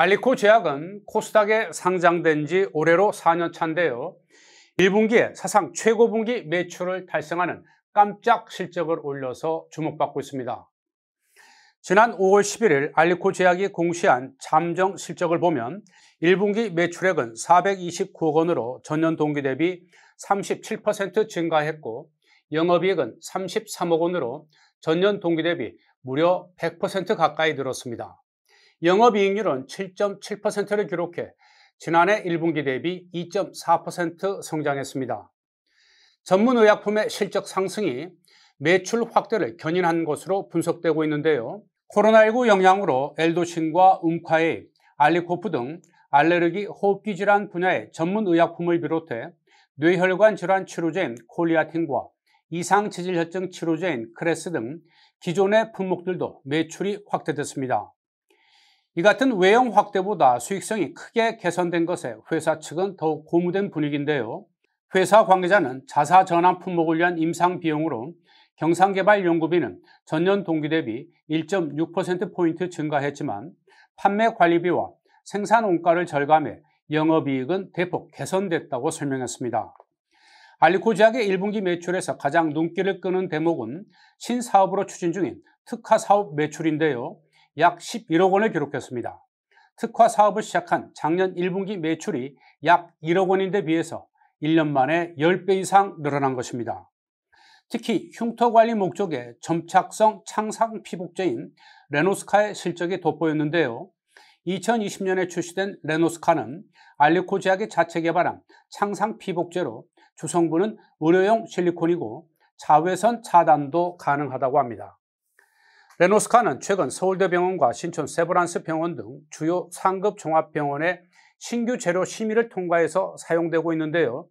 알리코 제약은 코스닥에 상장된 지 올해로 4년 차인데요. 1분기에 사상 최고 분기 매출을 달성하는 깜짝 실적을 올려서 주목받고 있습니다. 지난 5월 11일 알리코 제약이 공시한 잠정 실적을 보면 1분기 매출액은 429억 원으로 전년 동기 대비 37% 증가했고 영업이익은 33억 원으로 전년 동기 대비 무려 100% 가까이 늘었습니다. 영업이익률은 7.7%를 기록해 지난해 1분기 대비 2.4% 성장했습니다. 전문의약품의 실적 상승이 매출 확대를 견인한 것으로 분석되고 있는데요. 코로나19 영향으로 엘도신과 음카에 알리코프 등 알레르기 호흡기 질환 분야의 전문 의약품을 비롯해 뇌혈관 질환 치료제인 콜리아틴과 이상 지질혈증 치료제인 크레스 등 기존의 품목들도 매출이 확대됐습니다. 이 같은 외형 확대보다 수익성이 크게 개선된 것에 회사 측은 더욱 고무된 분위기인데요. 회사 관계자는 자사 전환 품목을 위한 임상 비용으로 경상개발 연구비는 전년 동기 대비 1.6%포인트 증가했지만 판매 관리비와 생산 원가를 절감해 영업이익은 대폭 개선됐다고 설명했습니다. 알리코지약의 1분기 매출에서 가장 눈길을 끄는 대목은 신사업으로 추진 중인 특화사업 매출인데요. 약 11억 원을 기록했습니다. 특화 사업을 시작한 작년 1분기 매출이 약 1억 원인데 비해서 1년 만에 10배 이상 늘어난 것입니다. 특히 흉터 관리 목적의 점착성 창상 피복제인 레노스카의 실적이 돋보였는데요. 2020년에 출시된 레노스카는 알리코 제약이 자체 개발한 창상 피복제로 주성분은 의료용 실리콘이고 자외선 차단도 가능하다고 합니다. 레노스카는 최근 서울대병원과 신촌 세브란스 병원 등 주요 상급 종합병원의 신규 재료 심의를 통과해서 사용되고 있는데요.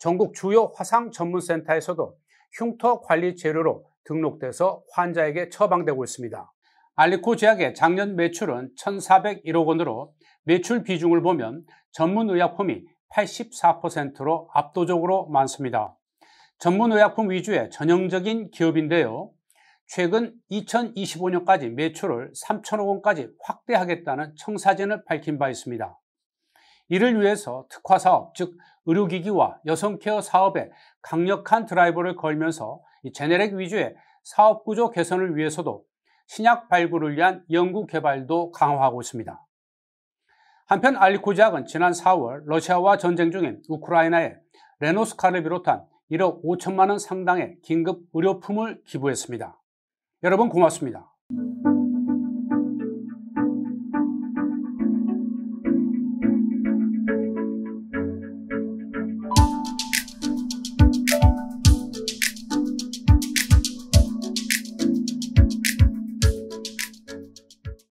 전국 주요 화상 전문센터에서도 흉터 관리 재료로 등록돼서 환자에게 처방되고 있습니다. 알리코 제약의 작년 매출은 1,401억 원으로 매출 비중을 보면 전문의약품이 84%로 압도적으로 많습니다. 전문의약품 위주의 전형적인 기업인데요. 최근 2025년까지 매출을 3천억 원까지 확대하겠다는 청사진을 밝힌 바 있습니다. 이를 위해서 특화 사업, 즉 의료기기와 여성케어 사업에 강력한 드라이버를 걸면서 제네렉 위주의 사업 구조 개선을 위해서도 신약 발굴을 위한 연구 개발도 강화하고 있습니다. 한편 알리코지학은 지난 4월 러시아와 전쟁 중인 우크라이나에 레노스카를 비롯한 1억 5천만 원 상당의 긴급 의료품을 기부했습니다. 여러분 고맙습니다.